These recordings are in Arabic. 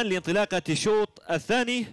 الآن لانطلاقة الشوط الثاني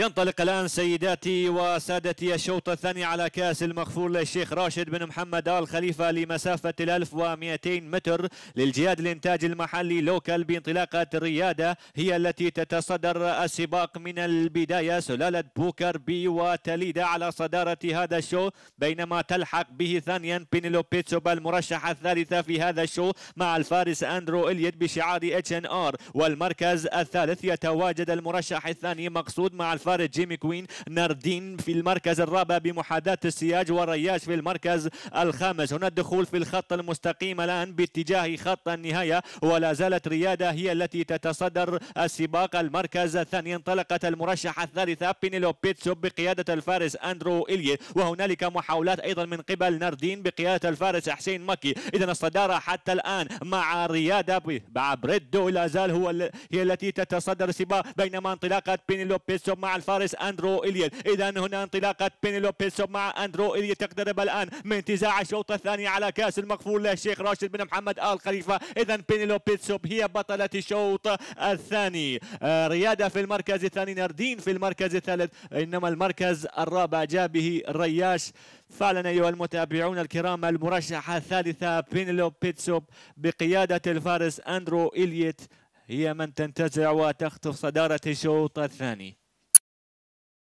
ينطلق الآن سيداتي وسادتي الشوط الثاني على كأس المغفور للشيخ راشد بن محمد آل خليفة لمسافة 1200 متر للجهاد الإنتاج المحلي لوكال بانطلاقة ريادة هي التي تتصدر السباق من البداية سلالة بوكر بي وتليدا على صدارة هذا الشو بينما تلحق به ثانيا بينيلو بيتسوبا المرشحة الثالثة في هذا الشو مع الفارس أندرو إليد بشعار اتش ان ار والمركز الثالث يتواجد المرشح الثاني مقصود مع الفارس فارق جيمي كوين ناردين في المركز الرابع بمحاذاة السياج والرياش في المركز الخامس هنا الدخول في الخط المستقيم الآن باتجاه خط النهاية ولا زالت ريادة هي التي تتصدر السباق المركز الثاني انطلقت المرشحة الثالثة بينيلو بيتسو بقيادة الفارس أندرو الي وهنالك محاولات أيضا من قبل ناردين بقيادة الفارس حسين مكي إذا الصدارة حتى الآن مع ريادة مع بريدو لا زال هو هي التي تتصدر السباق بينما انطلاقة بينيلو بيتسو مع الفارس اندرو اليل اذا هنا انطلاقه بينيلوبيسو مع اندرو اليل تقترب الان من انتزاع الشوط الثاني على كاس المغفور للشيخ راشد بن محمد ال خليفه اذا بينيلوبيسو هي بطله الشوط الثاني آه، رياده في المركز الثاني ناردين في المركز الثالث انما المركز الرابع جاء به رياش فعلا ايها المتابعون الكرام المرشحه الثالثه بينيلوبيسو بقياده الفارس اندرو اليت هي من تنتزع وتخطف صداره الشوط الثاني